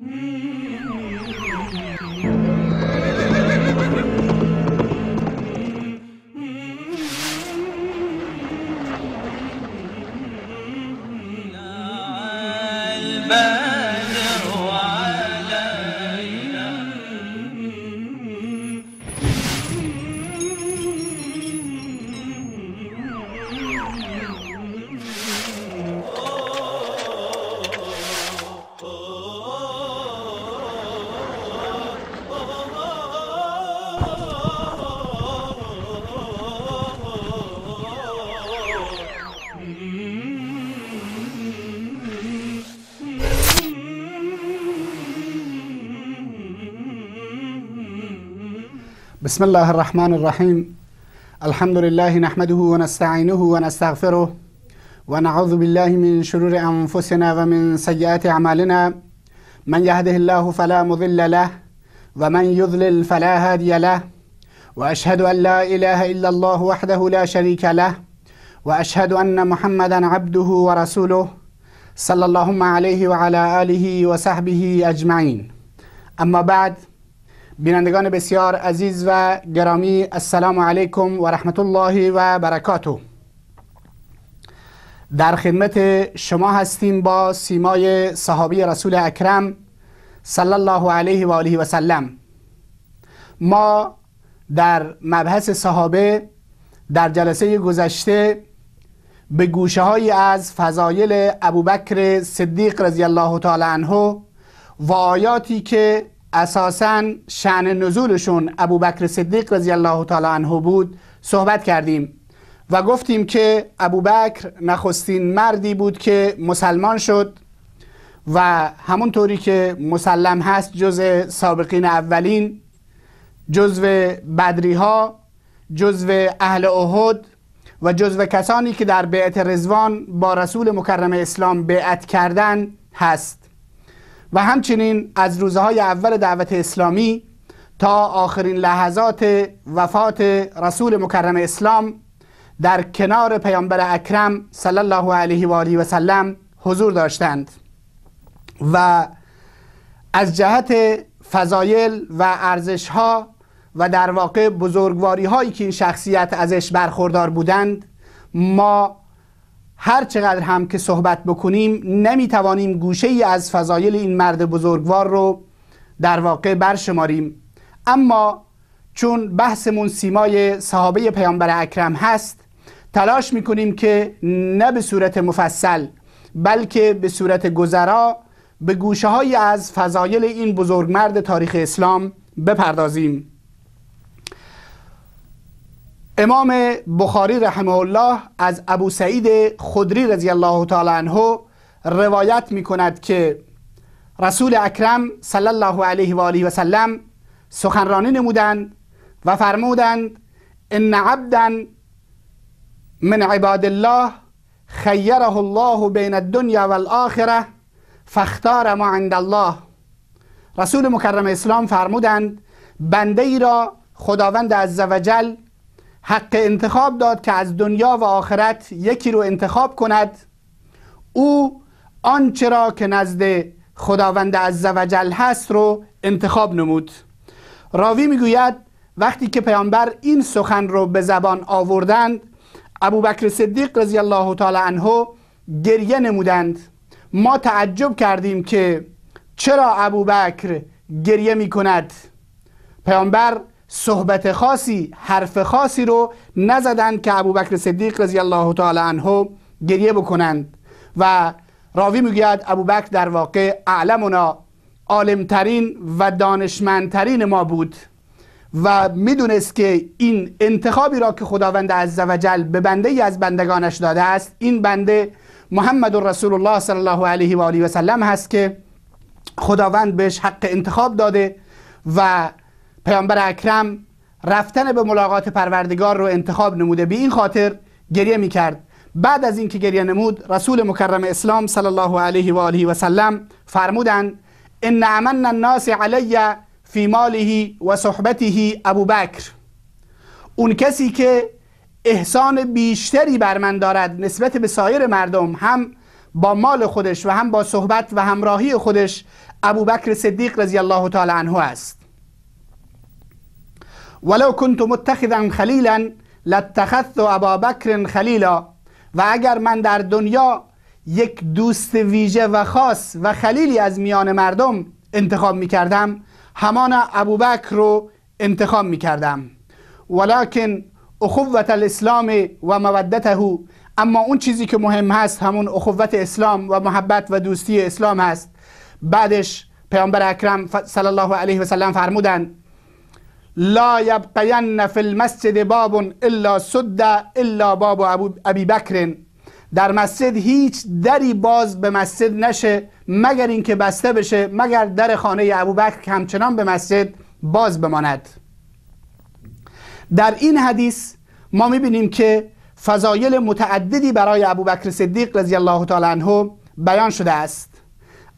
Thank mm-hmm. you. بسم الله الرحمن الرحيم الحمد لله نحمده ونستعينه ونستغفره ونعوذ بالله من شرور أنفسنا ومن سيئات أعمالنا من يهده الله فلا مضل له ومن يضلل فلا هادي له وأشهد أن لا إله إلا الله وحده لا شريك له وأشهد أن محمدا عبده ورسوله صلى الله عليه وعلى آله وصحبه أجمعين أما بعد بینندگان بسیار عزیز و گرامی السلام علیکم و رحمت الله و برکاته در خدمت شما هستیم با سیمای صحابی رسول اکرم صلی الله علیه و آله و سلم ما در مبحث صحابه در جلسه گذشته به گوشه های از فضایل ابوبکر صدیق رضی الله تعالی عنه و آیاتی که اساسا شعن نزولشون ابو بکر صدیق رضی الله تعالی عنه بود صحبت کردیم و گفتیم که ابو بکر نخستین مردی بود که مسلمان شد و همونطوری که مسلم هست جز سابقین اولین جزو بدری ها جزو اهل احد و جزء کسانی که در بیعت رزوان با رسول مکرم اسلام بیعت کردن هست و همچنین از روزهای اول دعوت اسلامی تا آخرین لحظات وفات رسول مکرم اسلام در کنار پیامبر اکرم صلی الله علیه و آله و سلم حضور داشتند و از جهت فضایل و ارزش ها و در واقع بزرگواری هایی که این شخصیت ازش برخوردار بودند ما هر چقدر هم که صحبت بکنیم نمیتوانیم گوشه ای از فضایل این مرد بزرگوار رو در واقع برشماریم اما چون بحثمون سیمای صحابه پیامبر اکرم هست تلاش میکنیم که نه به صورت مفصل بلکه به صورت گذرا به گوشه های از فضایل این بزرگمرد تاریخ اسلام بپردازیم امام بخاری رحمه الله از ابو سعید خدری رضی الله تعالی عنه روایت می کند که رسول اکرم صلی الله علیه و آله و سلم سخنرانی نمودند و فرمودند ان عبدا من عباد الله خیره الله بین الدنیا و الاخره فاختار ما عند الله رسول مکرم اسلام فرمودند بنده ای را خداوند عزوجل حق انتخاب داد که از دنیا و آخرت یکی رو انتخاب کند او آنچه را که نزد خداوند عزوجل هست رو انتخاب نمود راوی میگوید وقتی که پیامبر این سخن رو به زبان آوردند ابوبکر صدیق رضی الله تعالی عنه گریه نمودند ما تعجب کردیم که چرا ابوبکر گریه میکند پیامبر صحبت خاصی حرف خاصی رو نزدند که ابوبکر صدیق رضی الله تعالی عنه گریه بکنند و راوی میگوید ابوبکر در واقع اعلمنا عالمترین و دانشمندترین ما بود و میدونست که این انتخابی را که خداوند جل به بنده ای از بندگانش داده است این بنده محمد رسول الله صلی الله علیه و آله و سلم هست که خداوند بهش حق انتخاب داده و پیامبر اکرم رفتن به ملاقات پروردگار رو انتخاب نموده به این خاطر گریه می کرد بعد از اینکه گریه نمود رسول مکرم اسلام صلی الله علیه و آله و سلم فرمودند ان امن الناس علی فی ماله و صحبته ابو اون کسی که احسان بیشتری بر من دارد نسبت به سایر مردم هم با مال خودش و هم با صحبت و همراهی خودش ابوبکر صدیق رضی الله تعالی عنه است ولو کنت متخذا خلیلا لاتخذت ابا بکر خلیلا و اگر من در دنیا یک دوست ویژه و خاص و خلیلی از میان مردم انتخاب می کردم همان ابوبکر رو انتخاب می کردم ولکن اخوت الاسلام و مودته اما اون چیزی که مهم هست همون اخوت اسلام و محبت و دوستی اسلام هست بعدش پیامبر اکرم صلی الله علیه و سلم فرمودند لا یبقین فی المسجد باب الا سد الا باب ابی بکر در مسجد هیچ دری باز به مسجد نشه مگر اینکه بسته بشه مگر در خانه ابوبکر همچنان به مسجد باز بماند در این حدیث ما میبینیم که فضایل متعددی برای ابوبکر صدیق رضی الله تعالی عنه بیان شده است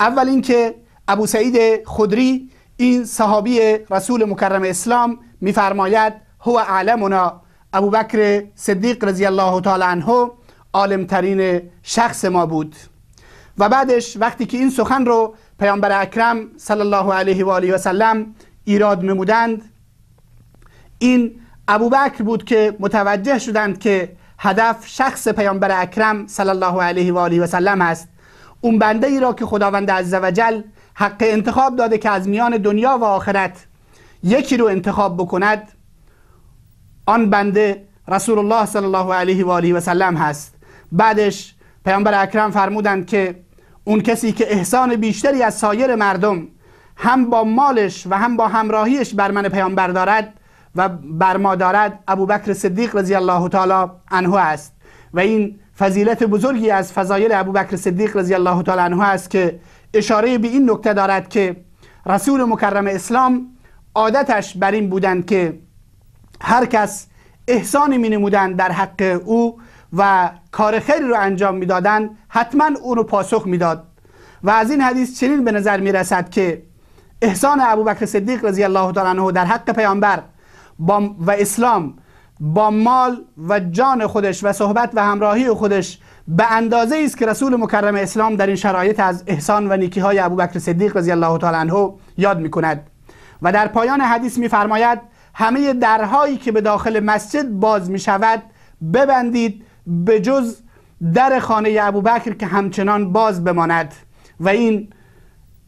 اول اینکه ابو سعید خدری این صحابی رسول مکرم اسلام میفرماید هو اعلمنا ابو بکر صدیق رضی الله تعالی عنه عالمترین شخص ما بود و بعدش وقتی که این سخن رو پیامبر اکرم صلی الله علیه و آله و سلم ایراد نمودند این ابوبکر بود که متوجه شدند که هدف شخص پیامبر اکرم صلی الله علیه و آله و سلم است اون بنده ای را که خداوند عزوجل حق انتخاب داده که از میان دنیا و آخرت یکی رو انتخاب بکند آن بنده رسول الله صلی الله علیه و آله و سلم هست بعدش پیامبر اکرم فرمودند که اون کسی که احسان بیشتری از سایر مردم هم با مالش و هم با همراهیش بر من پیامبر دارد و بر ما دارد ابوبکر صدیق رضی الله تعالی عنه است و این فضیلت بزرگی از فضایل ابوبکر صدیق رضی الله تعالی عنه است که اشاره به این نکته دارد که رسول مکرم اسلام عادتش بر این بودند که هر کس احسانی می نمودند در حق او و کار خیری رو انجام میدادند حتما او رو پاسخ میداد و از این حدیث چنین به نظر می رسد که احسان ابوبکر صدیق رضی الله تعالی عنه در حق پیامبر و اسلام با مال و جان خودش و صحبت و همراهی خودش به اندازه است که رسول مکرم اسلام در این شرایط از احسان و نیکی های ابوبکر صدیق رضی الله تعالی عنه یاد می کند و در پایان حدیث میفرماید همه درهایی که به داخل مسجد باز می شود ببندید به جز در خانه ابوبکر که همچنان باز بماند و این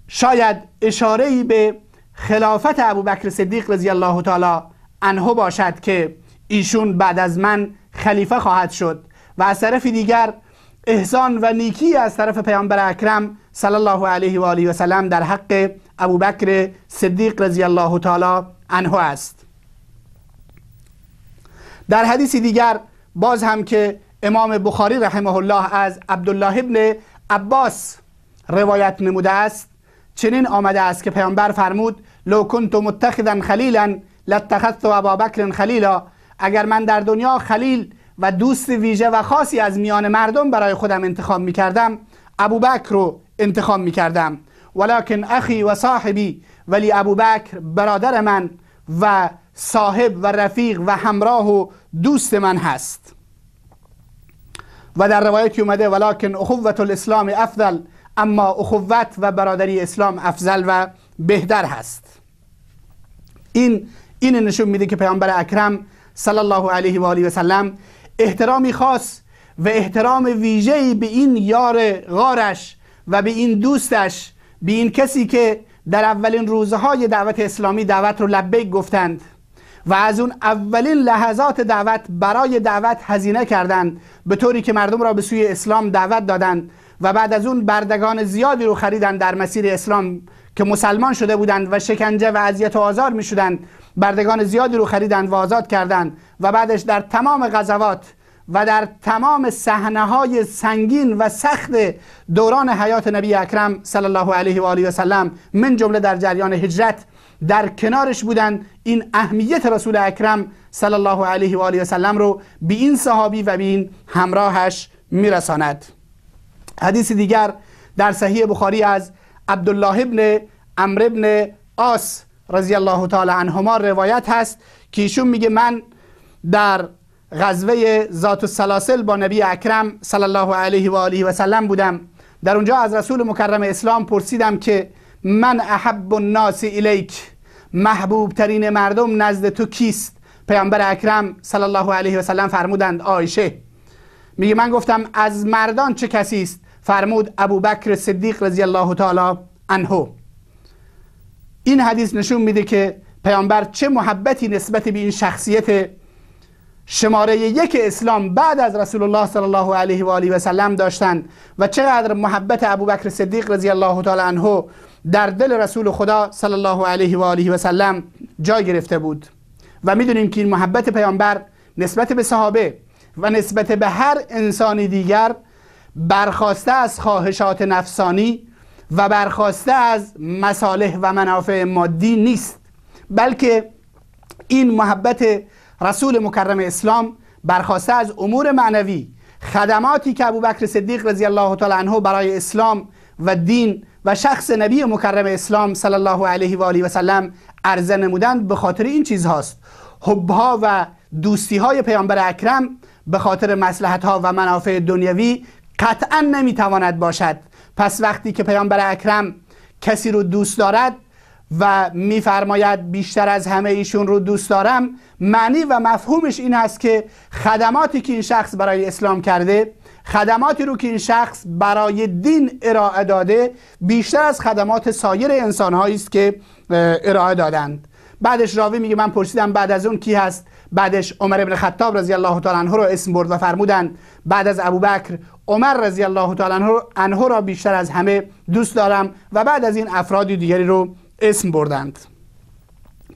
شاید اشاره ای به خلافت ابوبکر صدیق رضی الله تعالی عنه باشد که ایشون بعد از من خلیفه خواهد شد و از طرف دیگر احسان و نیکی از طرف پیامبر اکرم صلی الله علیه و آله و سلم در حق ابوبکر صدیق رضی الله تعالی عنه است در حدیث دیگر باز هم که امام بخاری رحمه الله از عبدالله ابن عباس روایت نموده است چنین آمده است که پیامبر فرمود لو کنت متخذا خلیلا لاتخذت ابا بکر خلیلا اگر من در دنیا خلیل و دوست ویژه و خاصی از میان مردم برای خودم انتخاب می کردم ابوبکر رو انتخاب می کردم اخی و صاحبی ولی ابوبکر برادر من و صاحب و رفیق و همراه و دوست من هست و در روایتی اومده ولیکن اخوت الاسلام افضل اما اخوت و برادری اسلام افضل و بهتر هست این این نشون میده که پیامبر اکرم صلی الله علیه و آله و سلم احترامی خاص و احترام ویژه‌ای به این یار غارش و به این دوستش به این کسی که در اولین روزهای دعوت اسلامی دعوت رو لبیک گفتند و از اون اولین لحظات دعوت برای دعوت هزینه کردند به طوری که مردم را به سوی اسلام دعوت دادند و بعد از اون بردگان زیادی رو خریدند در مسیر اسلام که مسلمان شده بودند و شکنجه و اذیت و آزار می شدند بردگان زیادی رو خریدند و آزاد کردند و بعدش در تمام غزوات و در تمام صحنه های سنگین و سخت دوران حیات نبی اکرم صلی الله علیه و آله و سلم من جمله در جریان هجرت در کنارش بودن این اهمیت رسول اکرم صلی الله علیه و آله و سلم رو به این صحابی و به این همراهش میرساند حدیث دیگر در صحیح بخاری از عبدالله ابن امر ابن آس رضی الله تعالی عنهما روایت هست که ایشون میگه من در غزوه ذات السلاسل با نبی اکرم صلی الله علیه و آله و سلم بودم در اونجا از رسول مکرم اسلام پرسیدم که من احب الناس الیک محبوب ترین مردم نزد تو کیست پیامبر اکرم صلی الله علیه و سلم فرمودند آیشه میگه من گفتم از مردان چه کسی است فرمود ابوبکر صدیق رضی الله تعالی عنه این حدیث نشون میده که پیامبر چه محبتی نسبت به این شخصیت شماره یک اسلام بعد از رسول الله صلی الله علیه و آله و سلم داشتند و چقدر محبت ابوبکر صدیق رضی الله تعالی عنه در دل رسول خدا صلی الله علیه و آله و سلم جای گرفته بود و میدونیم که این محبت پیامبر نسبت به صحابه و نسبت به هر انسانی دیگر برخواسته از خواهشات نفسانی و برخواسته از مصالح و منافع مادی نیست بلکه این محبت رسول مکرم اسلام برخواسته از امور معنوی خدماتی که ابوبکر صدیق رضی الله تعالی عنه برای اسلام و دین و شخص نبی مکرم اسلام صلی الله علیه و آله و سلم ارزه نمودند به خاطر این چیزهاست حبها و دوستی های پیامبر اکرم به خاطر مسلحت ها و منافع دنیوی قطعا نمیتواند باشد پس وقتی که پیامبر اکرم کسی رو دوست دارد و میفرماید بیشتر از همه ایشون رو دوست دارم معنی و مفهومش این است که خدماتی که این شخص برای اسلام کرده خدماتی رو که این شخص برای دین ارائه داده بیشتر از خدمات سایر انسانهایی است که ارائه دادند بعدش راوی میگه من پرسیدم بعد از اون کی هست بعدش عمر ابن خطاب رضی الله تعالی عنه رو اسم برد و فرمودند بعد از ابوبکر عمر رضی الله تعالی عنه را بیشتر از همه دوست دارم و بعد از این افرادی دیگری رو اسم بردند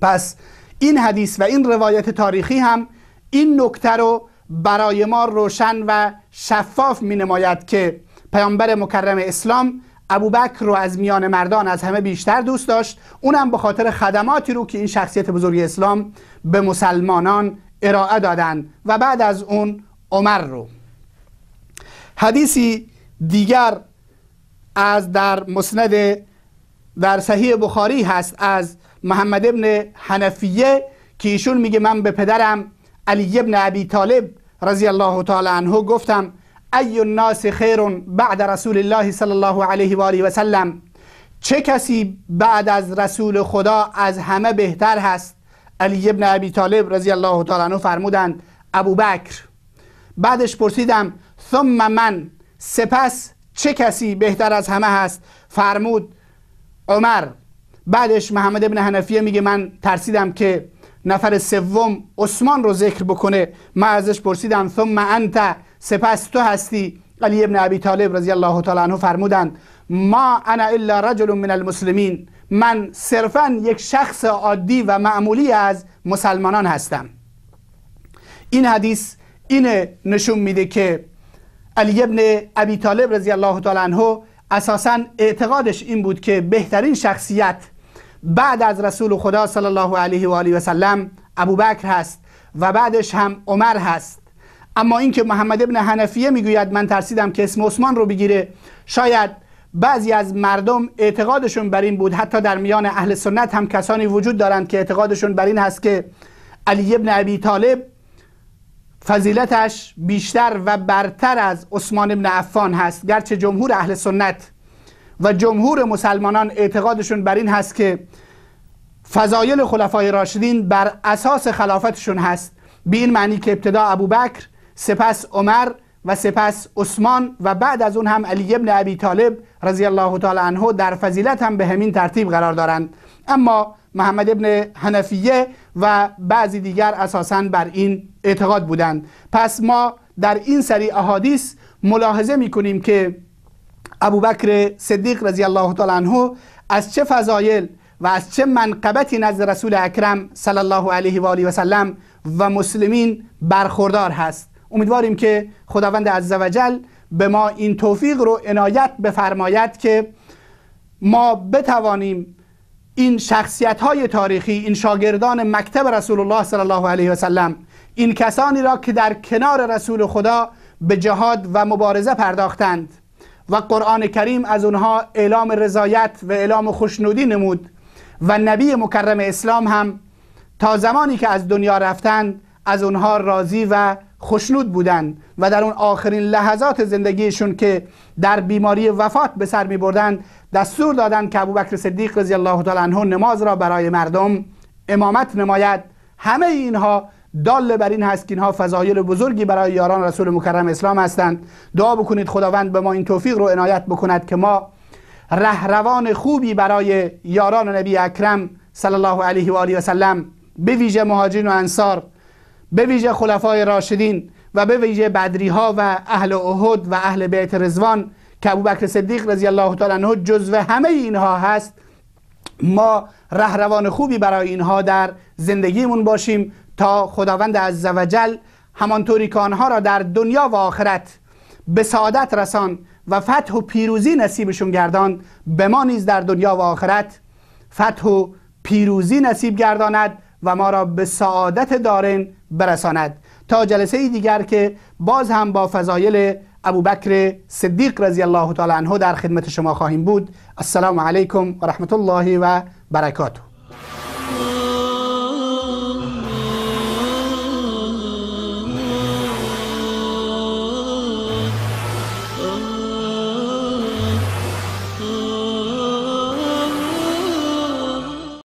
پس این حدیث و این روایت تاریخی هم این نکته رو برای ما روشن و شفاف می نماید که پیامبر مکرم اسلام ابوبکر رو از میان مردان از همه بیشتر دوست داشت اونم به خاطر خدماتی رو که این شخصیت بزرگ اسلام به مسلمانان ارائه دادن و بعد از اون عمر رو حدیثی دیگر از در مسند در صحیح بخاری هست از محمد ابن حنفیه که ایشون میگه من به پدرم علی ابن ابی طالب رضی الله تعالی عنه گفتم ای الناس خیر بعد رسول الله صلی الله علیه و آله و سلم چه کسی بعد از رسول خدا از همه بهتر هست علی ابن ابی طالب رضی الله تعالی عنه فرمودند بکر بعدش پرسیدم ثم من سپس چه کسی بهتر از همه هست فرمود عمر بعدش محمد ابن حنفیه میگه من ترسیدم که نفر سوم عثمان رو ذکر بکنه من ازش پرسیدم ثم انت سپس تو هستی علی ابن ابی طالب رضی الله تعالی عنه فرمودند ما انا الا رجل من المسلمین من صرفا یک شخص عادی و معمولی از مسلمانان هستم این حدیث اینه نشون میده که علی ابن ابی طالب رضی الله تعالی عنه اساسا اعتقادش این بود که بهترین شخصیت بعد از رسول خدا صلی الله علیه و آله و سلم ابوبکر هست و بعدش هم عمر هست اما اینکه محمد ابن حنفیه میگوید من ترسیدم که اسم عثمان رو بگیره شاید بعضی از مردم اعتقادشون بر این بود حتی در میان اهل سنت هم کسانی وجود دارند که اعتقادشون بر این هست که علی ابن ابی طالب فضیلتش بیشتر و برتر از عثمان ابن عفان هست گرچه جمهور اهل سنت و جمهور مسلمانان اعتقادشون بر این هست که فضایل خلفای راشدین بر اساس خلافتشون هست به این معنی که ابتدا ابوبکر سپس عمر و سپس عثمان و بعد از اون هم علی ابن ابی طالب رضی الله تعالی عنه در فضیلت هم به همین ترتیب قرار دارند اما محمد ابن حنفیه و بعضی دیگر اساسا بر این اعتقاد بودند پس ما در این سری احادیث ملاحظه می کنیم که ابوبکر صدیق رضی الله تعالی عنه از چه فضایل و از چه منقبتی نزد رسول اکرم صلی الله علیه و آله و سلم و مسلمین برخوردار هست امیدواریم که خداوند جل به ما این توفیق رو عنایت بفرماید که ما بتوانیم این شخصیت های تاریخی این شاگردان مکتب رسول الله صلی الله علیه و سلم این کسانی را که در کنار رسول خدا به جهاد و مبارزه پرداختند و قرآن کریم از اونها اعلام رضایت و اعلام خوشنودی نمود و نبی مکرم اسلام هم تا زمانی که از دنیا رفتند از اونها راضی و خوشنود بودند و در اون آخرین لحظات زندگیشون که در بیماری وفات به سر می بردند دستور دادند که ابوبکر صدیق رضی الله تعالی عنه نماز را برای مردم امامت نماید همه اینها دال بر این هست که اینها فضایل بزرگی برای یاران رسول مکرم اسلام هستند دعا بکنید خداوند به ما این توفیق رو عنایت بکند که ما رهروان خوبی برای یاران نبی اکرم صلی الله علیه و آله و سلم به ویژه مهاجرین و انصار به ویژه خلفای راشدین و به ویژه بدری ها و اهل احد و اهل بیت رزوان که ابوبکر صدیق رضی الله تعالی عنه جزو همه اینها هست ما رهروان خوبی برای اینها در زندگیمون باشیم تا خداوند عزوجل همانطوری که آنها را در دنیا و آخرت به سعادت رسان و فتح و پیروزی نصیبشون گردان به ما نیز در دنیا و آخرت فتح و پیروزی نصیب گرداند و ما را به سعادت دارن برساند تا جلسه دیگر که باز هم با فضایل ابوبکر صدیق رضی الله تعالی عنه در خدمت شما خواهیم بود السلام علیکم و رحمت الله و برکاته